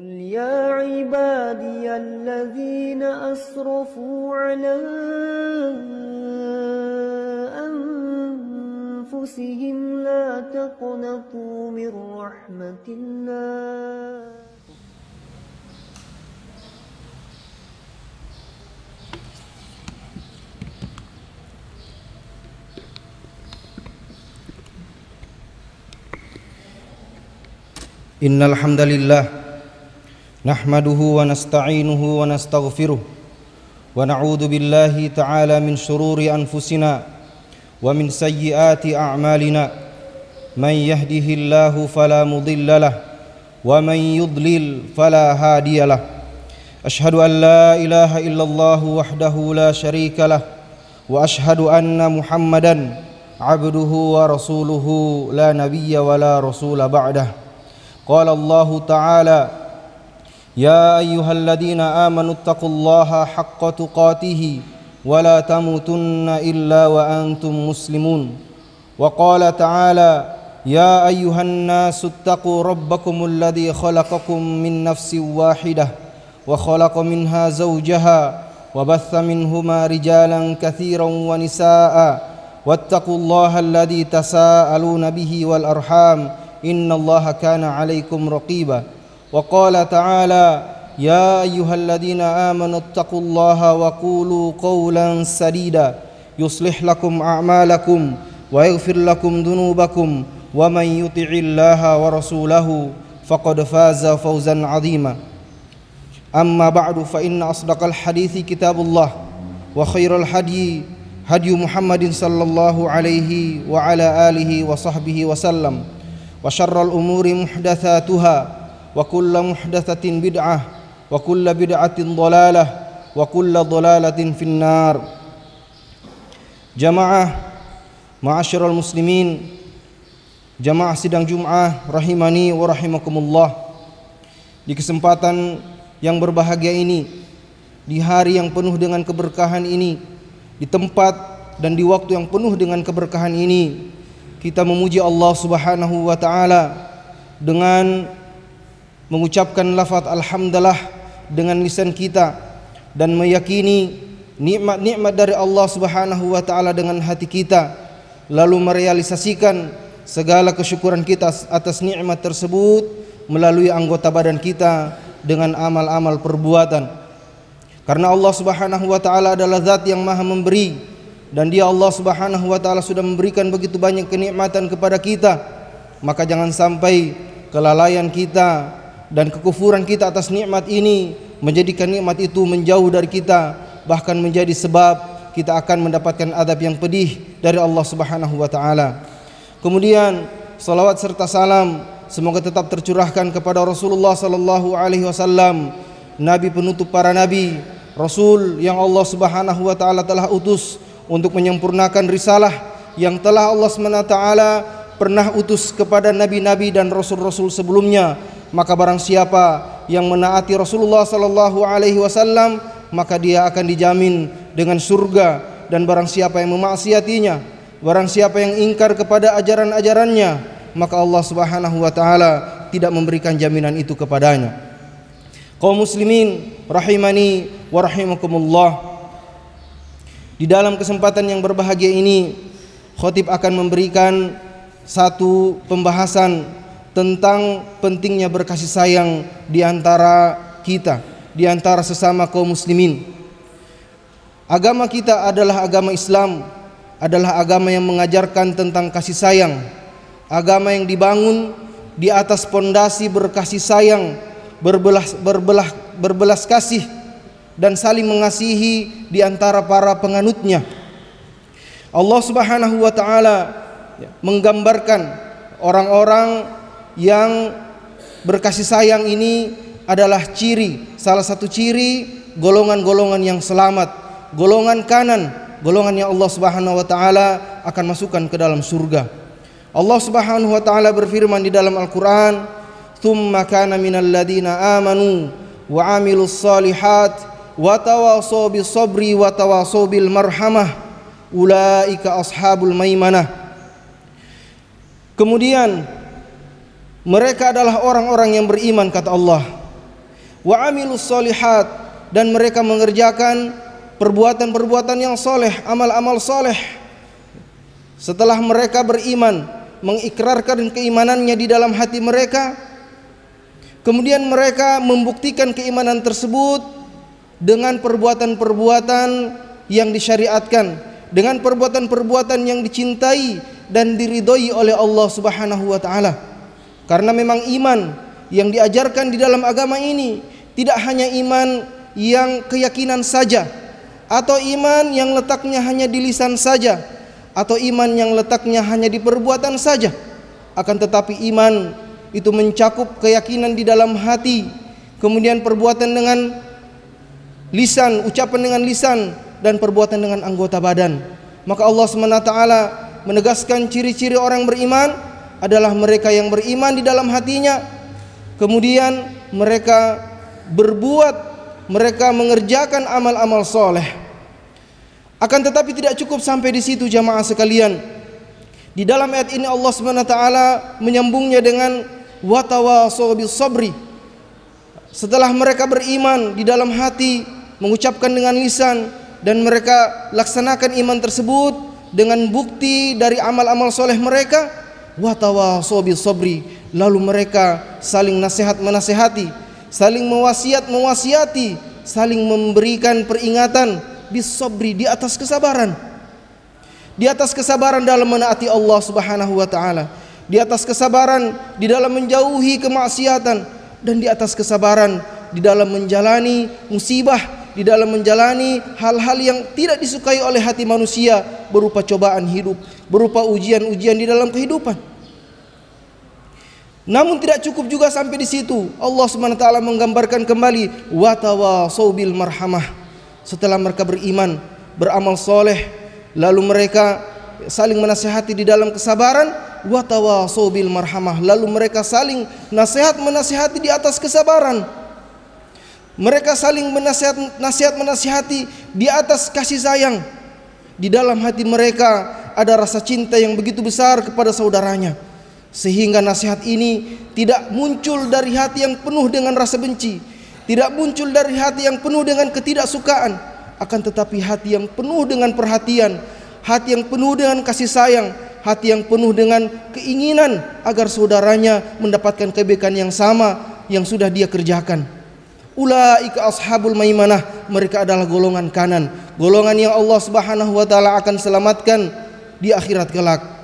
قل يا عبادي الذين أسرفوا على أنفسهم لا تقنطوا من رحمة الله إن الحمد لله نحمده ونستعينه ونستغفره ونعوذ بالله تعالى من شرور انفسنا ومن سيئات اعمالنا من يهده الله فلا مضل له ومن يضلل فلا هادي له اشهد ان لا اله الا الله وحده لا شريك له واشهد ان محمدا عبده ورسوله لا نبي ولا رسول بعده قال الله تعالى يا ايها الذين امنوا اتقوا الله حق تقاته ولا تموتن الا وانتم مسلمون وقال تعالى يا ايها الناس اتقوا ربكم الذي خلقكم من نفس واحده وخلق منها زوجها وبث منهما رجالا كثيرا ونساء واتقوا الله الذي تساءلون به والارحام ان الله كان عليكم رقيبا وقال تعالى يا ايها الذين امنوا اتقوا الله وقولوا قولا سديدا يصلح لكم اعمالكم ويغفر لكم ذنوبكم ومن يطع الله ورسوله فقد فاز فوزا عظيما اما بعد فان اصدق الحديث كتاب الله وخير الهدي هدي محمد صلى الله عليه وعلى اله وصحبه وسلم وشر الامور محدثاتها وكل محدثة بدعة وكل بدعة ضلالة وكل ضلالة في النار جماعة معاشر muslimin, جماعة sidang Jum'ah rahimani wa rahimakumullah di kesempatan yang berbahagia ini di hari yang penuh dengan keberkahan ini di tempat dan di waktu yang penuh dengan keberkahan ini kita memuji Allah Subhanahu wa taala dengan mengucapkan lafaz alhamdulillah dengan lisan kita dan meyakini nikmat-nikmat dari Allah Subhanahu wa taala dengan hati kita lalu merealisasikan segala kesyukuran kita atas nikmat tersebut melalui anggota badan kita dengan amal-amal perbuatan karena Allah Subhanahu wa taala adalah zat yang maha memberi dan dia Allah Subhanahu wa taala sudah memberikan begitu banyak kenikmatan kepada kita maka jangan sampai kelalaian kita dan kekufuran kita atas nikmat ini menjadikan nikmat itu menjauh dari kita bahkan menjadi sebab kita akan mendapatkan adab yang pedih dari Allah Subhanahu wa taala. Kemudian salawat serta salam semoga tetap tercurahkan kepada Rasulullah sallallahu alaihi wasallam, nabi penutup para nabi, rasul yang Allah Subhanahu wa taala telah utus untuk menyempurnakan risalah yang telah Allah Subhanahu wa taala pernah utus kepada nabi-nabi dan rasul-rasul sebelumnya maka barang siapa yang menaati Rasulullah sallallahu alaihi wasallam maka dia akan dijamin dengan surga dan barang siapa yang memaksiatinya barang siapa yang ingkar kepada ajaran-ajarannya maka Allah Subhanahu wa taala tidak memberikan jaminan itu kepadanya kaum muslimin rahimani wa rahimakumullah di dalam kesempatan yang berbahagia ini khotib akan memberikan satu pembahasan tentang pentingnya berkasih sayang di antara kita, di antara sesama kaum muslimin. Agama kita adalah agama Islam, adalah agama yang mengajarkan tentang kasih sayang, agama yang dibangun di atas pondasi berkasih sayang, berbelas berbelah berbelas kasih dan saling mengasihi di antara para penganutnya. Allah Subhanahu wa taala menggambarkan orang-orang yang berkasih sayang ini adalah ciri, salah satu ciri golongan-golongan yang selamat, golongan kanan, golongan yang Allah Subhanahu wa taala akan masukkan ke dalam surga. Allah Subhanahu wa taala berfirman di dalam Al-Qur'an, "Tsumma kana minal ladina amanu wa 'amilus solihat wa tawasaw bis sabri wa tawasaw bil marhamah ulaika ashabul maimanah." Kemudian mereka adalah orang-orang yang beriman kata Allah. Wa amilus solihat dan mereka mengerjakan perbuatan-perbuatan yang soleh, amal-amal soleh. Setelah mereka beriman, mengikrarkan keimanannya di dalam hati mereka, kemudian mereka membuktikan keimanan tersebut dengan perbuatan-perbuatan yang disyariatkan, dengan perbuatan-perbuatan yang dicintai dan diridhoi oleh Allah Subhanahu wa taala. Karena memang iman yang diajarkan di dalam agama ini tidak hanya iman yang keyakinan saja atau iman yang letaknya hanya di lisan saja atau iman yang letaknya hanya di perbuatan saja akan tetapi iman itu mencakup keyakinan di dalam hati kemudian perbuatan dengan lisan ucapan dengan lisan dan perbuatan dengan anggota badan maka Allah SWT menegaskan ciri-ciri orang beriman adalah mereka yang beriman di dalam hatinya kemudian mereka berbuat mereka mengerjakan amal-amal soleh akan tetapi tidak cukup sampai di situ jamaah sekalian di dalam ayat ini Allah Subhanahu taala menyambungnya dengan sabri setelah mereka beriman di dalam hati mengucapkan dengan lisan dan mereka laksanakan iman tersebut dengan bukti dari amal-amal soleh mereka watawaso sobri lalu mereka saling nasihat menasehati saling mewasiat mewasiati saling memberikan peringatan bisobri di atas kesabaran di atas kesabaran dalam menaati Allah Subhanahu wa taala di atas kesabaran di dalam menjauhi kemaksiatan dan di atas kesabaran di dalam menjalani musibah di dalam menjalani hal-hal yang tidak disukai oleh hati manusia berupa cobaan hidup, berupa ujian-ujian di dalam kehidupan. Namun tidak cukup juga sampai di situ. Allah SWT menggambarkan kembali watawa sobil marhamah. Setelah mereka beriman, beramal soleh, lalu mereka saling menasehati di dalam kesabaran watawa sobil marhamah. Lalu mereka saling nasihat menasehati di atas kesabaran. Mereka saling menasihat nasihat menasihati di atas kasih sayang. Di dalam hati mereka ada rasa cinta yang begitu besar kepada saudaranya sehingga nasihat ini tidak muncul dari hati yang penuh dengan rasa benci, tidak muncul dari hati yang penuh dengan ketidaksukaan, akan tetapi hati yang penuh dengan perhatian, hati yang penuh dengan kasih sayang, hati yang penuh dengan keinginan agar saudaranya mendapatkan kebaikan yang sama yang sudah dia kerjakan. Ulaika ashabul maimanah, mereka adalah golongan kanan, golongan yang Allah Subhanahu wa taala akan selamatkan di akhirat kelak.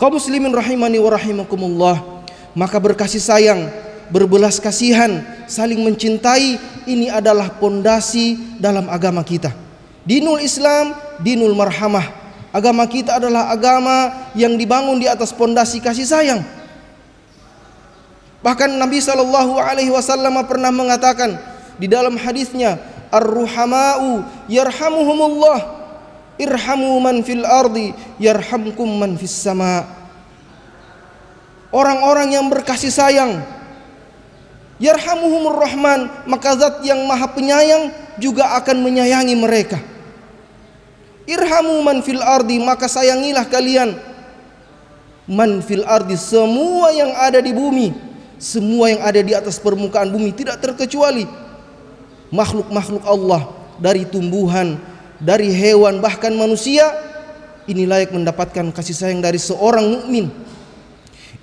Kaum muslimin rahimani wa rahimakumullah, maka berkasih sayang, berbelas kasihan, saling mencintai ini adalah pondasi dalam agama kita. Dinul Islam, dinul marhamah. Agama kita adalah agama yang dibangun di atas pondasi kasih sayang. Bahkan Nabi saw Alaihi Wasallam pernah mengatakan di dalam hadisnya, "Ar-ruhamau yarhamuhumullah." irhamu man fil ardi yarhamkum man fis sama orang-orang yang berkasih sayang yarhamuhumur rahman maka zat yang maha penyayang juga akan menyayangi mereka irhamu man fil ardi maka sayangilah kalian man fil ardi semua yang ada di bumi semua yang ada di atas permukaan bumi tidak terkecuali makhluk-makhluk Allah dari tumbuhan dari hewan bahkan manusia ini layak mendapatkan kasih sayang dari seorang mukmin.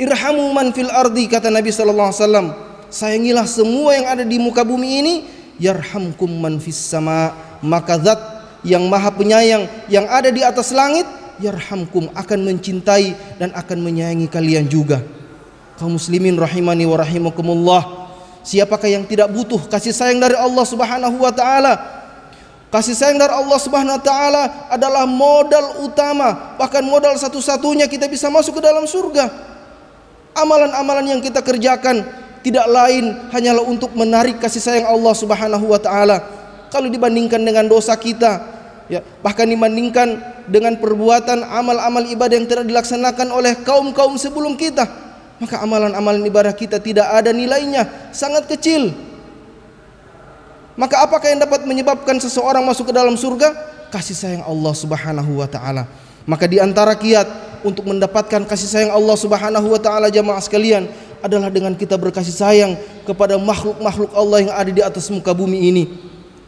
Irhamu man fil ardi kata Nabi sallallahu alaihi wasallam, sayangilah semua yang ada di muka bumi ini yarhamkum man fis sama maka zat yang maha penyayang yang ada di atas langit yarhamkum akan mencintai dan akan menyayangi kalian juga. Kaum muslimin rahimani wa rahimakumullah. Siapakah yang tidak butuh kasih sayang dari Allah Subhanahu wa taala? Kasih sayang dari Allah Subhanahu wa taala adalah modal utama, bahkan modal satu-satunya kita bisa masuk ke dalam surga. Amalan-amalan yang kita kerjakan tidak lain hanyalah untuk menarik kasih sayang Allah Subhanahu wa taala. Kalau dibandingkan dengan dosa kita, ya bahkan dibandingkan dengan perbuatan amal-amal ibadah yang tidak dilaksanakan oleh kaum-kaum sebelum kita maka amalan-amalan ibadah kita tidak ada nilainya sangat kecil maka apakah yang dapat menyebabkan seseorang masuk ke dalam surga? Kasih sayang Allah Subhanahu wa taala. Maka di antara kiat untuk mendapatkan kasih sayang Allah Subhanahu wa taala jemaah sekalian adalah dengan kita berkasih sayang kepada makhluk-makhluk Allah yang ada di atas muka bumi ini.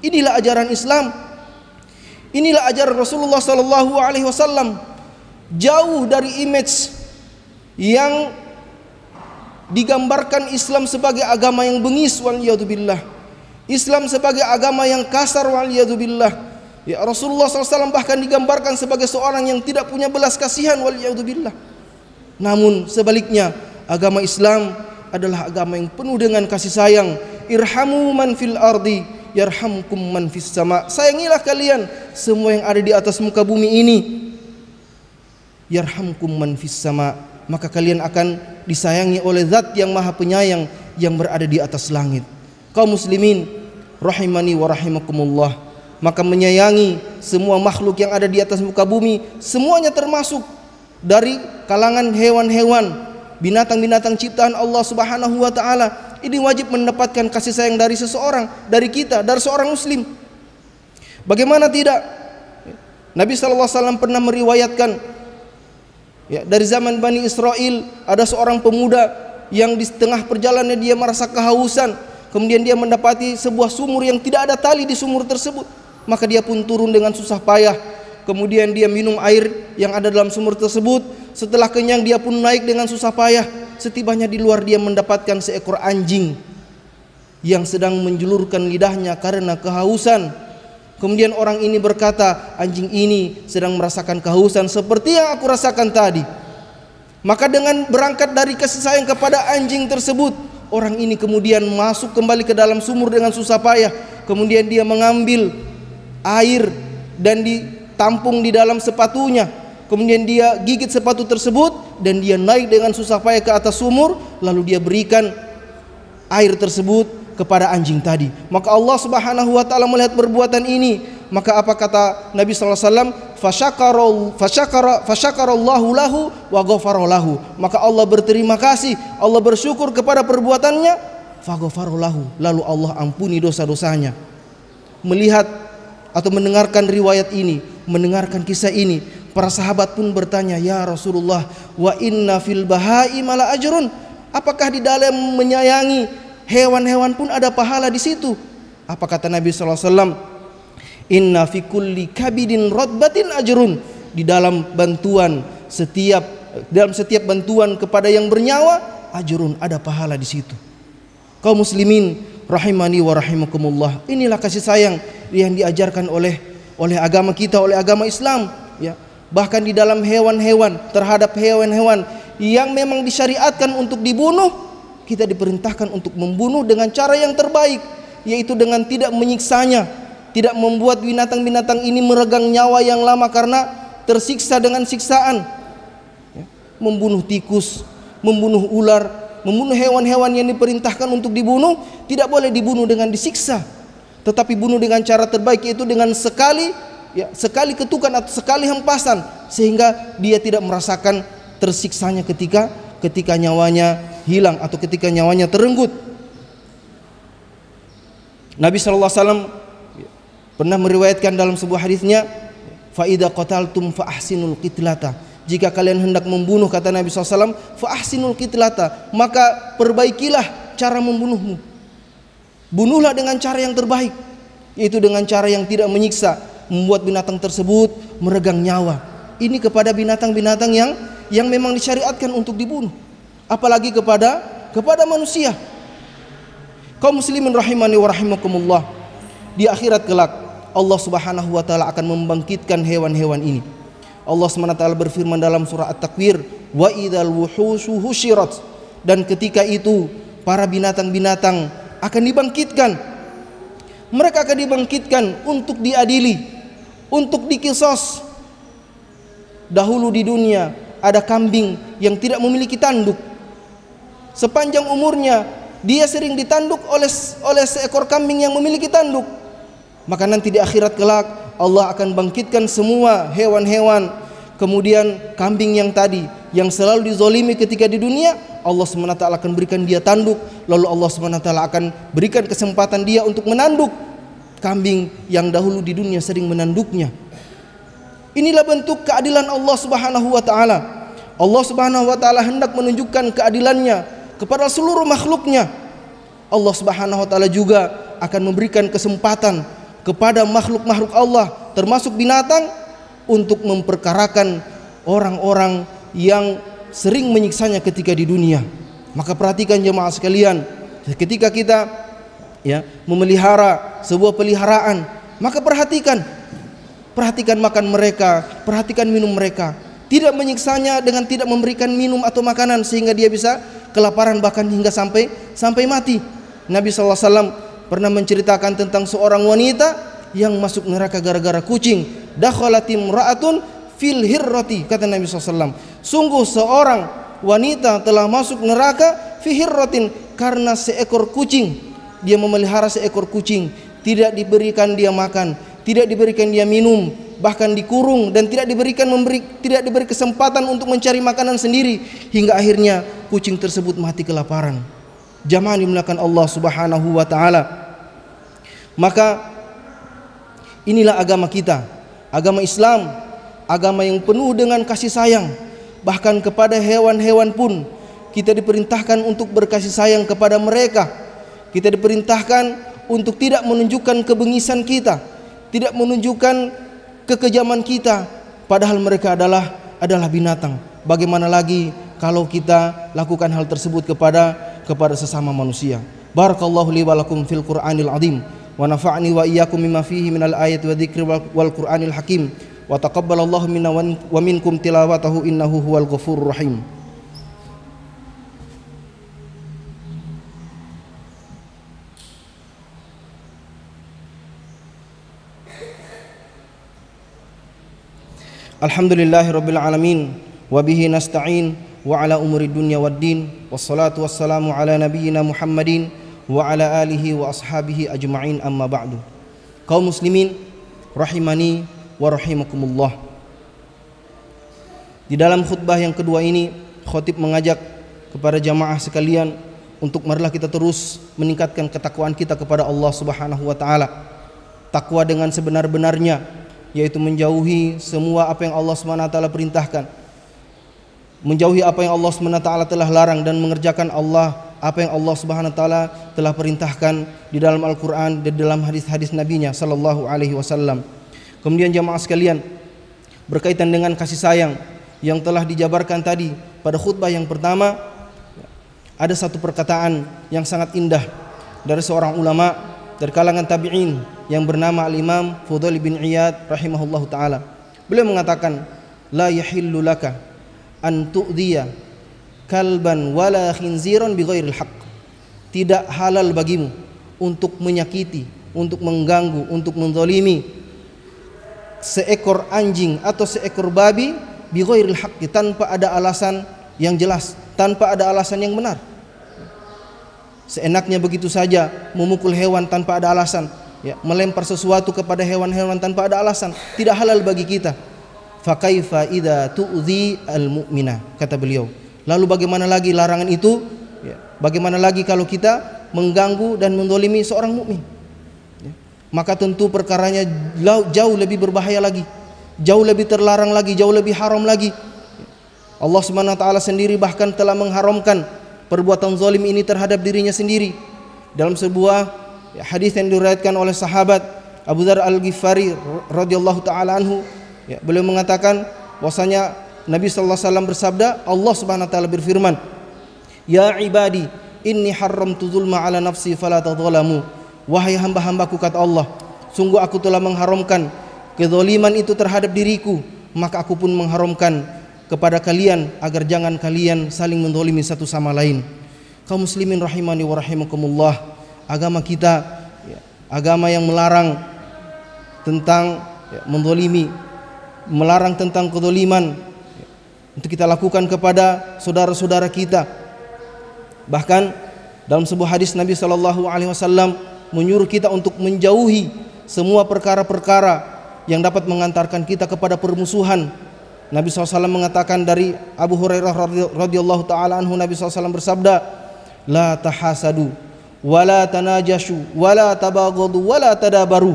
Inilah ajaran Islam. Inilah ajaran Rasulullah sallallahu alaihi wasallam. Jauh dari image yang digambarkan Islam sebagai agama yang bengis wal billah Islam sebagai agama yang kasar waliyadzubillah. Ya Rasulullah SAW bahkan digambarkan sebagai seorang yang tidak punya belas kasihan waliyadzubillah. Namun sebaliknya agama Islam adalah agama yang penuh dengan kasih sayang. Irhamu man fil ardi yarhamkum man fis sama. Sayangilah kalian semua yang ada di atas muka bumi ini. Yarhamkum man fis sama. Maka kalian akan disayangi oleh zat yang maha penyayang yang berada di atas langit. Kaum muslimin rahimani wa rahimakumullah maka menyayangi semua makhluk yang ada di atas muka bumi semuanya termasuk dari kalangan hewan-hewan binatang-binatang ciptaan Allah Subhanahu wa taala ini wajib mendapatkan kasih sayang dari seseorang dari kita dari seorang muslim bagaimana tidak Nabi sallallahu alaihi wasallam pernah meriwayatkan ya dari zaman Bani Israel ada seorang pemuda yang di tengah perjalanan dia merasa kehausan Kemudian dia mendapati sebuah sumur yang tidak ada tali di sumur tersebut. Maka dia pun turun dengan susah payah. Kemudian dia minum air yang ada dalam sumur tersebut. Setelah kenyang dia pun naik dengan susah payah. Setibanya di luar dia mendapatkan seekor anjing yang sedang menjulurkan lidahnya karena kehausan. Kemudian orang ini berkata, anjing ini sedang merasakan kehausan seperti yang aku rasakan tadi. Maka dengan berangkat dari kasih sayang kepada anjing tersebut, Orang ini kemudian masuk kembali ke dalam sumur dengan susah payah. Kemudian dia mengambil air dan ditampung di dalam sepatunya. Kemudian dia gigit sepatu tersebut dan dia naik dengan susah payah ke atas sumur. Lalu dia berikan air tersebut kepada anjing tadi. Maka Allah Subhanahu wa taala melihat perbuatan ini maka apa kata Nabi SAW? Fasyakarallahu lahu wa lahu. Maka Allah berterima kasih, Allah bersyukur kepada perbuatannya. Fagofarolahu. Lalu Allah ampuni dosa-dosanya. Melihat atau mendengarkan riwayat ini, mendengarkan kisah ini, para sahabat pun bertanya, "Ya Rasulullah, wa inna fil bahai mala ajrun?" Apakah di dalam menyayangi hewan-hewan pun ada pahala di situ? Apa kata Nabi sallallahu alaihi wasallam? Inna fi kulli kabidin rotbatin ajrun. Di dalam bantuan setiap dalam setiap bantuan kepada yang bernyawa ajrun ada pahala di situ. Kau muslimin rahimani wa rahimakumullah. Inilah kasih sayang yang diajarkan oleh oleh agama kita, oleh agama Islam, ya. Bahkan di dalam hewan-hewan terhadap hewan-hewan yang memang disyariatkan untuk dibunuh, kita diperintahkan untuk membunuh dengan cara yang terbaik, yaitu dengan tidak menyiksanya, tidak membuat binatang-binatang ini meregang nyawa yang lama karena tersiksa dengan siksaan ya, membunuh tikus membunuh ular membunuh hewan-hewan yang diperintahkan untuk dibunuh tidak boleh dibunuh dengan disiksa tetapi bunuh dengan cara terbaik yaitu dengan sekali ya sekali ketukan atau sekali hempasan sehingga dia tidak merasakan tersiksanya ketika ketika nyawanya hilang atau ketika nyawanya terenggut Nabi sallallahu alaihi wasallam pernah meriwayatkan dalam sebuah hadisnya faida qataltum fa ahsinul qitlata jika kalian hendak membunuh kata Nabi SAW fa ahsinul qitlata maka perbaikilah cara membunuhmu bunuhlah dengan cara yang terbaik yaitu dengan cara yang tidak menyiksa membuat binatang tersebut meregang nyawa ini kepada binatang-binatang yang yang memang disyariatkan untuk dibunuh apalagi kepada kepada manusia kaum muslimin rahimani wa rahimakumullah di akhirat kelak Allah Subhanahu wa taala akan membangkitkan hewan-hewan ini. Allah Subhanahu wa taala berfirman dalam surah At-Takwir, "Wa idzal wuhushu husyirat." Dan ketika itu para binatang-binatang akan dibangkitkan. Mereka akan dibangkitkan untuk diadili, untuk dikisos. Dahulu di dunia ada kambing yang tidak memiliki tanduk. Sepanjang umurnya dia sering ditanduk oleh oleh seekor kambing yang memiliki tanduk maka nanti di akhirat kelak Allah akan bangkitkan semua hewan-hewan kemudian kambing yang tadi yang selalu dizolimi ketika di dunia Allah SWT akan berikan dia tanduk lalu Allah SWT akan berikan kesempatan dia untuk menanduk kambing yang dahulu di dunia sering menanduknya inilah bentuk keadilan Allah Subhanahu wa taala Allah Subhanahu wa taala hendak menunjukkan keadilannya kepada seluruh makhluknya Allah Subhanahu wa taala juga akan memberikan kesempatan kepada makhluk-makhluk Allah termasuk binatang untuk memperkarakan orang-orang yang sering menyiksanya ketika di dunia. Maka perhatikan jemaah sekalian, ketika kita ya memelihara sebuah peliharaan, maka perhatikan perhatikan makan mereka, perhatikan minum mereka. Tidak menyiksanya dengan tidak memberikan minum atau makanan sehingga dia bisa kelaparan bahkan hingga sampai sampai mati. Nabi sallallahu alaihi wasallam pernah menceritakan tentang seorang wanita yang masuk neraka gara-gara kucing. Dakhalatim ra'atun fil hirrati kata Nabi SAW. Sungguh seorang wanita telah masuk neraka fi hirratin karena seekor kucing. Dia memelihara seekor kucing, tidak diberikan dia makan, tidak diberikan dia minum, bahkan dikurung dan tidak diberikan memberi tidak diberi kesempatan untuk mencari makanan sendiri hingga akhirnya kucing tersebut mati kelaparan jamaah dimuliakan Allah Subhanahu wa taala. Maka inilah agama kita, agama Islam, agama yang penuh dengan kasih sayang. Bahkan kepada hewan-hewan pun kita diperintahkan untuk berkasih sayang kepada mereka. Kita diperintahkan untuk tidak menunjukkan kebengisan kita, tidak menunjukkan kekejaman kita padahal mereka adalah adalah binatang. Bagaimana lagi kalau kita lakukan hal tersebut kepada kepada sesama manusia. Barakallahu li wa lakum fil Qur'anil azim wa nafa'ni wa iyyakum mimma fihi minal ayati wa dzikri wal Qur'anil hakim wa taqabbalallahu minna wa minkum tilawatahu innahu huwal ghafurur rahim. Alhamdulillahirabbil alamin wabihi bihi nasta'in وعلى أمور الدنيا والدين والصلاة والسلام على نبينا محمد وعلى آله وأصحابه أجمعين أما بعد kaum muslimin rahimani wa rahimakumullah di dalam khutbah yang kedua ini khotib mengajak kepada jamaah sekalian untuk marilah kita terus meningkatkan ketakwaan kita kepada Allah Subhanahu wa taala takwa dengan sebenar-benarnya yaitu menjauhi semua apa yang Allah Subhanahu wa taala perintahkan menjauhi apa yang Allah SWT telah larang dan mengerjakan Allah apa yang Allah Subhanahu wa taala telah perintahkan di dalam Al-Qur'an dan dalam hadis-hadis nabinya sallallahu alaihi wasallam. Kemudian jamaah sekalian, berkaitan dengan kasih sayang yang telah dijabarkan tadi pada khutbah yang pertama ada satu perkataan yang sangat indah dari seorang ulama dari kalangan tabi'in yang bernama Al-Imam Fudail bin Iyad rahimahullahu taala. Beliau mengatakan, "La yahillu laka an tu'dhiya kalban wala khinziran bighairil haqq. Tidak halal bagimu untuk menyakiti, untuk mengganggu, untuk menzalimi seekor anjing atau seekor babi bighairil hak tanpa ada alasan yang jelas, tanpa ada alasan yang benar. Seenaknya begitu saja memukul hewan tanpa ada alasan, ya, melempar sesuatu kepada hewan-hewan tanpa ada alasan, tidak halal bagi kita fakaifa idza tu'zi al-mu'mina kata beliau. Lalu bagaimana lagi larangan itu? Ya. Bagaimana lagi kalau kita mengganggu dan mendolimi seorang mukmin? Ya. Maka tentu perkaranya jauh lebih berbahaya lagi, jauh lebih terlarang lagi, jauh lebih haram lagi. Ya. Allah Subhanahu wa taala sendiri bahkan telah mengharamkan perbuatan zalim ini terhadap dirinya sendiri. Dalam sebuah hadis yang diriwayatkan oleh sahabat Abu Dzar Al-Ghifari radhiyallahu taala anhu, Ya, beliau mengatakan bahwasanya Nabi sallallahu alaihi wasallam bersabda, Allah Subhanahu wa taala berfirman, "Ya ibadi, inni haramtu zulma ala nafsi fala tadzalamu." Wahai hamba-hambaku kata Allah, sungguh aku telah mengharamkan kezaliman itu terhadap diriku, maka aku pun mengharamkan kepada kalian agar jangan kalian saling mendolimi satu sama lain. Kaum muslimin rahimani wa rahimakumullah, agama kita ya, agama yang melarang tentang ya, mendolimi melarang tentang kedoliman untuk kita lakukan kepada saudara-saudara kita. Bahkan dalam sebuah hadis Nabi Shallallahu Alaihi Wasallam menyuruh kita untuk menjauhi semua perkara-perkara yang dapat mengantarkan kita kepada permusuhan. Nabi SAW mengatakan dari Abu Hurairah radhiyallahu taala anhu Nabi SAW bersabda, "La tahasadu, wala tanajashu, wala tabaghadu, wala tadabaru."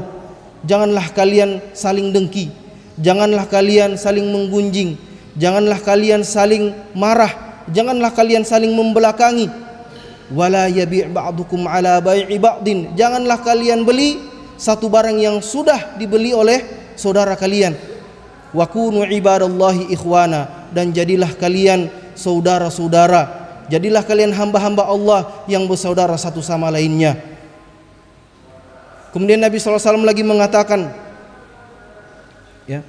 Janganlah kalian saling dengki, janganlah kalian saling menggunjing, janganlah kalian saling marah, janganlah kalian saling membelakangi. Wala yabi' ba'dukum 'ala bai'i ba'din. Janganlah kalian beli satu barang yang sudah dibeli oleh saudara kalian. Wa kunu ibadallahi ikhwana dan jadilah kalian saudara-saudara. Jadilah kalian hamba-hamba Allah yang bersaudara satu sama lainnya. Kemudian Nabi SAW lagi mengatakan, ya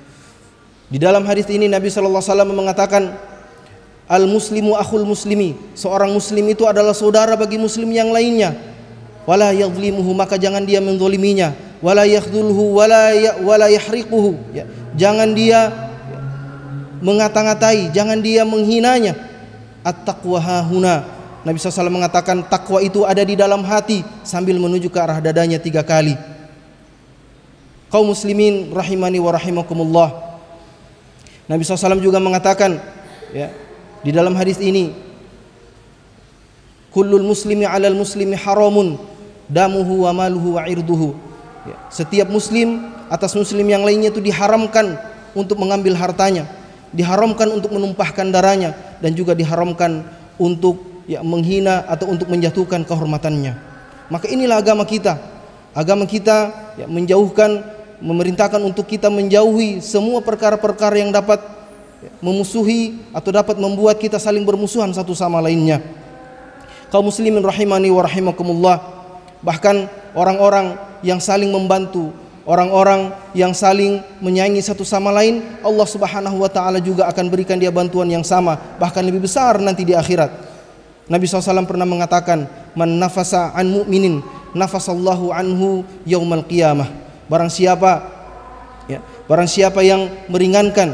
di dalam hadis ini Nabi sallallahu alaihi wasallam mengatakan al muslimu akhul muslimi seorang muslim itu adalah saudara bagi muslim yang lainnya wala yadhlimuhu maka jangan dia menzaliminya wala yakhdhulhu wala ya, wala yahriquhu ya. jangan dia mengata-ngatai jangan dia menghinanya at-taqwa hahuna Nabi SAW mengatakan takwa itu ada di dalam hati sambil menuju ke arah dadanya tiga kali kaum muslimin rahimani wa rahimakumullah. Nabi SAW juga mengatakan ya, di dalam hadis ini kullul muslimi alal muslimi haramun damuhu wa maluhu wa irduhu. Ya, setiap muslim atas muslim yang lainnya itu diharamkan untuk mengambil hartanya, diharamkan untuk menumpahkan darahnya dan juga diharamkan untuk ya menghina atau untuk menjatuhkan kehormatannya. Maka inilah agama kita. Agama kita ya, menjauhkan memerintahkan untuk kita menjauhi semua perkara-perkara yang dapat memusuhi atau dapat membuat kita saling bermusuhan satu sama lainnya. Kaum muslimin rahimani wa rahimakumullah. Bahkan orang-orang yang saling membantu, orang-orang yang saling menyaingi satu sama lain, Allah Subhanahu wa taala juga akan berikan dia bantuan yang sama, bahkan lebih besar nanti di akhirat. Nabi SAW pernah mengatakan, "Man nafasa an mu'minin, nafasallahu anhu yaumal qiyamah." barang siapa ya barang siapa yang meringankan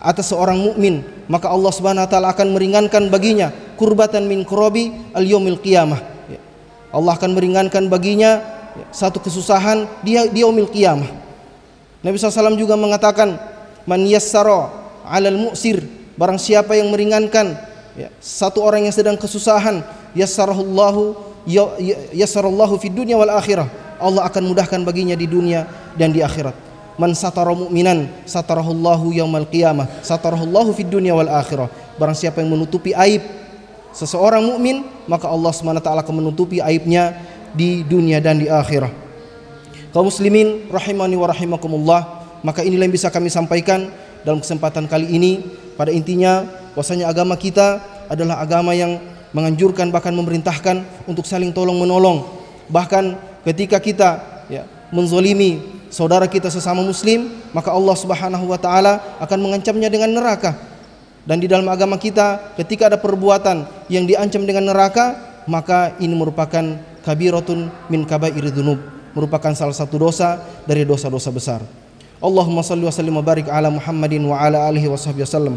atas seorang mukmin maka Allah Subhanahu wa taala akan meringankan baginya kurbatan min kurabi al yaumil qiyamah ya. Allah akan meringankan baginya ya, satu kesusahan dia di yaumil qiyamah Nabi SAW juga mengatakan man yassara alal mu'sir barang siapa yang meringankan ya, satu orang yang sedang kesusahan yassarahullahu ya, ya, yassarallahu fid dunya wal akhirah Allah akan mudahkan baginya di dunia dan di akhirat. Man satara mu'minan satarahullahu yaumal qiyamah, satarahullahu fid dunya wal akhirah. Barang siapa yang menutupi aib seseorang mukmin, maka Allah SWT akan menutupi aibnya di dunia dan di akhirah. Kaum muslimin rahimani wa rahimakumullah, maka inilah yang bisa kami sampaikan dalam kesempatan kali ini. Pada intinya, bahwasanya agama kita adalah agama yang menganjurkan bahkan memerintahkan untuk saling tolong menolong bahkan ketika kita ya, menzolimi saudara kita sesama muslim maka Allah subhanahu wa ta'ala akan mengancamnya dengan neraka dan di dalam agama kita ketika ada perbuatan yang diancam dengan neraka maka ini merupakan kabiratun min kabairi iridunub, merupakan salah satu dosa dari dosa-dosa besar Allahumma salli wa sallim wa barik ala Muhammadin wa ala alihi wa sahbihi wasallam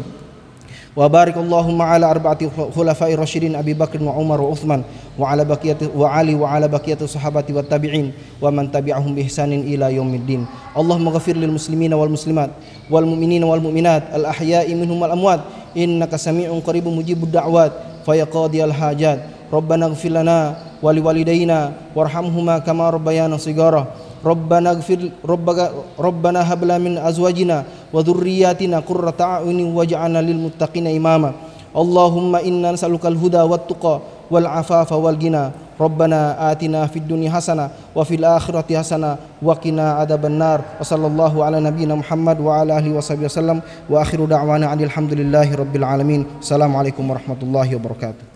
وبارك اللهم على أربعة خلفاء الراشدين أبي بكر وعمر وعثمان وعلى بقية وعلي وعلى بقية الصحابة والتابعين ومن تبعهم بإحسان إلى يوم الدين اللهم اغفر للمسلمين والمسلمات والمؤمنين والمؤمنات الأحياء منهم والأموات إنك سميع قريب مجيب الدعوات فيا قاضي الحاجات ربنا اغفر لنا ولوالدينا وارحمهما كما ربيانا صغارا ربنا اغفر ربك ربنا هب لنا من ازواجنا وذرياتنا قرة اعين واجعلنا للمتقين اماما اللهم انا نسالك الهدى والتقى والعفاف والغنى ربنا آتنا في الدنيا حسنة وفي الآخرة حسنة وقنا عذاب النار وصلى الله على نبينا محمد وعلى آله وصحبه وسلم وآخر دعوانا عن الحمد لله رب العالمين السلام عليكم ورحمة الله وبركاته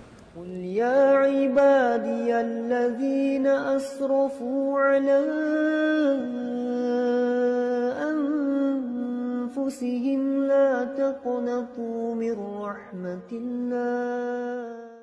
يا عبادي الذين أسرفوا على أنفسهم لا تقنطوا من رحمة الله